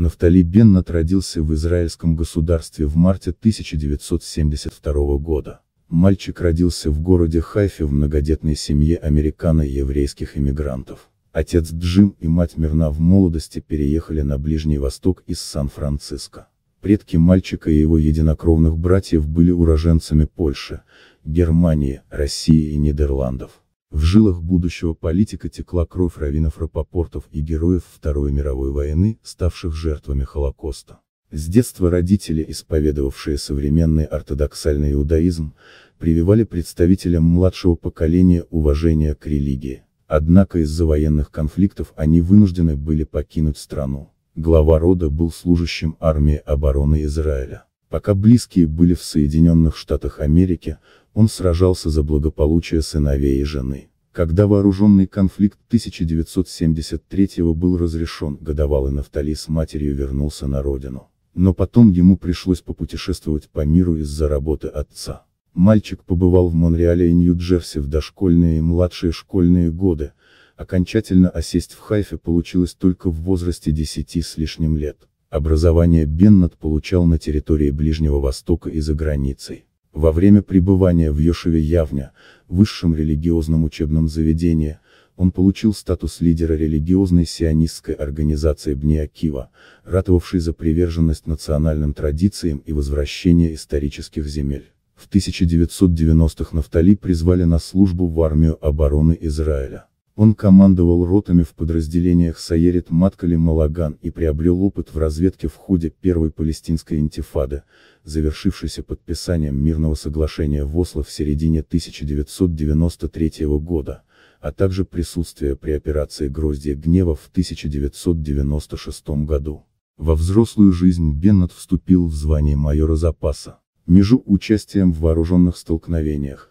Нафтали Беннет родился в израильском государстве в марте 1972 года. Мальчик родился в городе Хайфе в многодетной семье американо-еврейских иммигрантов. Отец Джим и мать Мирна в молодости переехали на Ближний Восток из Сан-Франциско. Предки мальчика и его единокровных братьев были уроженцами Польши, Германии, России и Нидерландов. В жилах будущего политика текла кровь раввинов Рапопортов и героев Второй мировой войны, ставших жертвами Холокоста. С детства родители, исповедовавшие современный ортодоксальный иудаизм, прививали представителям младшего поколения уважение к религии. Однако из-за военных конфликтов они вынуждены были покинуть страну. Глава рода был служащим армии обороны Израиля. Пока близкие были в Соединенных Штатах Америки, он сражался за благополучие сыновей и жены. Когда вооруженный конфликт 1973 был разрешен, годовалый Нафтали с матерью вернулся на родину. Но потом ему пришлось попутешествовать по миру из-за работы отца. Мальчик побывал в Монреале и Нью-Джерси в дошкольные и младшие школьные годы, окончательно осесть в Хайфе получилось только в возрасте 10 с лишним лет. Образование Беннет получал на территории Ближнего Востока и за границей. Во время пребывания в Йошеве Явня, высшем религиозном учебном заведении, он получил статус лидера религиозной сионистской организации Бниакива, ратовавшей за приверженность национальным традициям и возвращение исторических земель. В 1990-х Нафтали призвали на службу в армию обороны Израиля. Он командовал ротами в подразделениях Саерит Маткали Малаган и приобрел опыт в разведке в ходе Первой палестинской интифады, завершившейся подписанием мирного соглашения в Осло в середине 1993 года, а также присутствие при операции «Гроздья гнева» в 1996 году. Во взрослую жизнь Беннет вступил в звание майора запаса. Между участием в вооруженных столкновениях,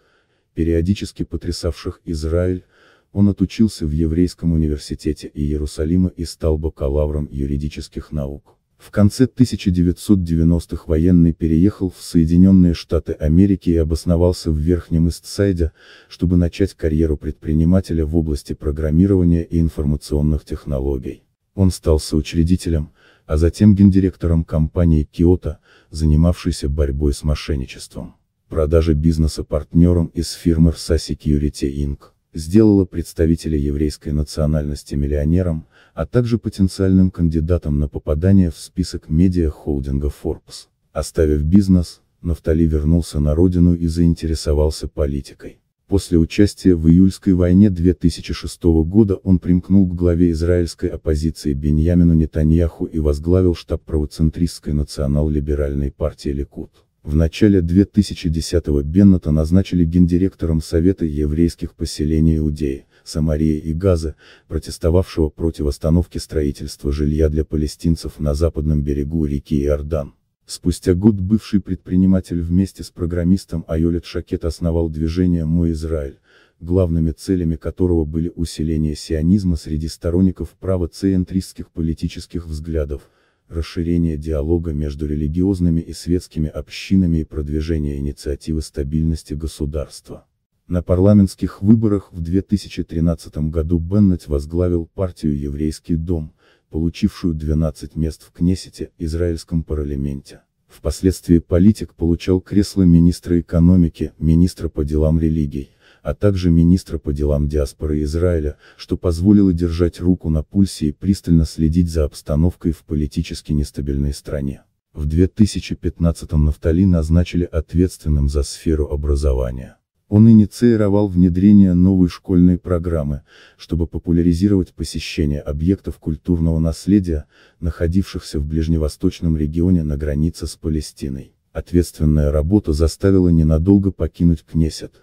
периодически потрясавших Израиль, он отучился в Еврейском университете Иерусалима и стал бакалавром юридических наук. В конце 1990-х военный переехал в Соединенные Штаты Америки и обосновался в Верхнем Истсайде, чтобы начать карьеру предпринимателя в области программирования и информационных технологий. Он стал соучредителем, а затем гендиректором компании Киота, занимавшейся борьбой с мошенничеством. Продажи бизнеса партнером из фирмы RSA Security Inc сделала представителя еврейской национальности миллионером, а также потенциальным кандидатом на попадание в список медиа-холдинга Forbes. Оставив бизнес, Нафтали вернулся на родину и заинтересовался политикой. После участия в июльской войне 2006 года он примкнул к главе израильской оппозиции Беньямину Нетаньяху и возглавил штаб правоцентристской национал-либеральной партии Ликут. В начале 2010-го Беннета назначили гендиректором Совета еврейских поселений Иудеи, Самарии и Газа, протестовавшего против остановки строительства жилья для палестинцев на западном берегу реки Иордан. Спустя год бывший предприниматель вместе с программистом Айолет Шакет основал движение «Мой Израиль», главными целями которого были усиление сионизма среди сторонников правоцентристских политических взглядов – расширение диалога между религиозными и светскими общинами и продвижение инициативы стабильности государства. На парламентских выборах в 2013 году Беннет возглавил партию «Еврейский дом», получившую 12 мест в Кнессете, израильском парламенте. Впоследствии политик получал кресло министра экономики, министра по делам религий, а также министра по делам диаспоры Израиля, что позволило держать руку на пульсе и пристально следить за обстановкой в политически нестабильной стране. В 2015-м Нафтали назначили ответственным за сферу образования. Он инициировал внедрение новой школьной программы, чтобы популяризировать посещение объектов культурного наследия, находившихся в ближневосточном регионе на границе с Палестиной. Ответственная работа заставила ненадолго покинуть Кнесет,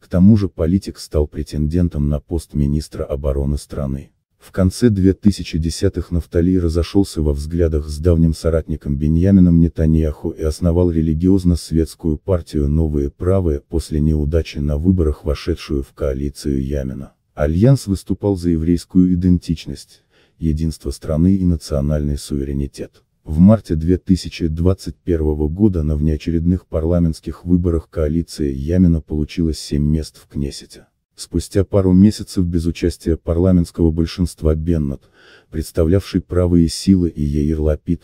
к тому же политик стал претендентом на пост министра обороны страны. В конце 2010-х Нафтали разошелся во взглядах с давним соратником Беньямином Нетаньяху и основал религиозно-светскую партию «Новые правые» после неудачи на выборах, вошедшую в коалицию Ямина. Альянс выступал за еврейскую идентичность, единство страны и национальный суверенитет. В марте 2021 года на внеочередных парламентских выборах коалиция Ямина получила 7 мест в Кнессете. Спустя пару месяцев без участия парламентского большинства Беннет, представлявший правые силы и Яир Лапид,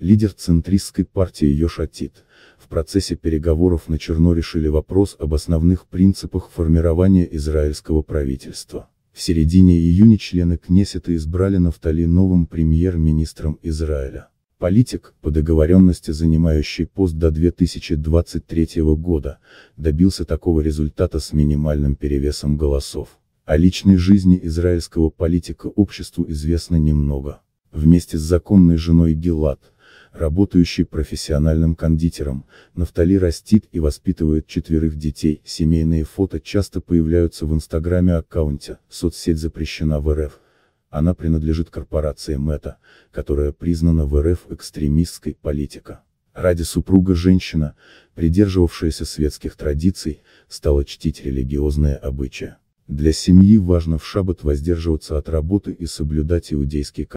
лидер центристской партии Йошатит, в процессе переговоров на Черно решили вопрос об основных принципах формирования израильского правительства. В середине июня члены Кнессета избрали Нафтали новым премьер-министром Израиля. Политик, по договоренности занимающий пост до 2023 года, добился такого результата с минимальным перевесом голосов. О личной жизни израильского политика обществу известно немного. Вместе с законной женой Гилат, работающий профессиональным кондитером, Нафтали растит и воспитывает четверых детей, семейные фото часто появляются в инстаграме аккаунте, соцсеть запрещена в РФ. Она принадлежит корпорации МЭТА, которая признана в РФ экстремистской политика. Ради супруга женщина, придерживавшаяся светских традиций, стала чтить религиозные обычаи. Для семьи важно в шаббат воздерживаться от работы и соблюдать иудейский